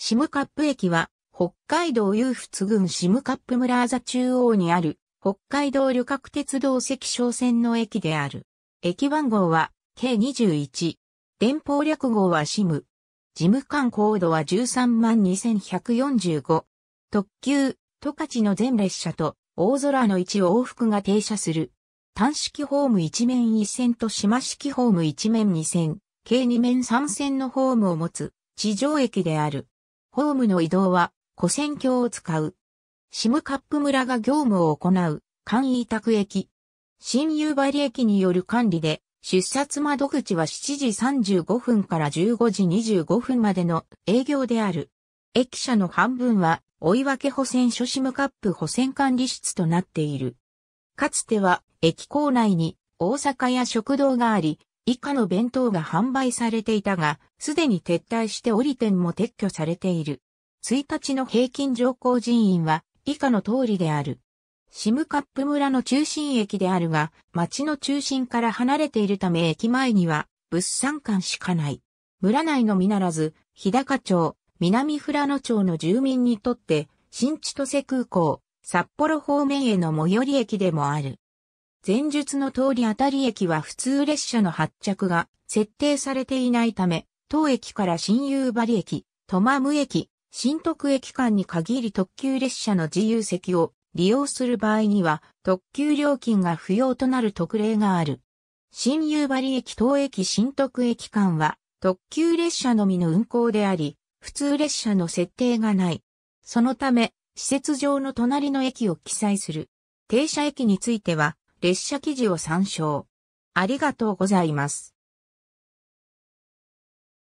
シムカップ駅は、北海道有仏郡シムカップ村あざ中央にある、北海道旅客鉄道赤小線の駅である。駅番号は、計21。電報略号はシム。事務官高度は132,145。特急、十勝の全列車と、大空の一往復が停車する。単式ホーム一面一線と島式ホーム一面二線、計二面三線のホームを持つ、地上駅である。ホームの移動は、古線橋を使う。シムカップ村が業務を行う、簡易委託駅。新夕張駅による管理で、出札窓口は7時35分から15時25分までの営業である。駅舎の半分は、追分補選所シムカップ補選管理室となっている。かつては、駅構内に大阪や食堂があり、以下の弁当が販売されていたが、すでに撤退してて店も撤去されている。1日の平均乗降人員は以下の通りである。シムカップ村の中心駅であるが、町の中心から離れているため駅前には物産館しかない。村内のみならず、日高町、南富良野町の住民にとって、新千歳空港、札幌方面への最寄り駅でもある。前述の通り当たり駅は普通列車の発着が設定されていないため、当駅から新夕張駅、トマム駅、新徳駅間に限り特急列車の自由席を利用する場合には特急料金が不要となる特例がある。新夕張駅東駅新徳駅間は特急列車のみの運行であり、普通列車の設定がない。そのため、施設上の隣の駅を記載する。停車駅については、列車記事を参照。ありがとうございます。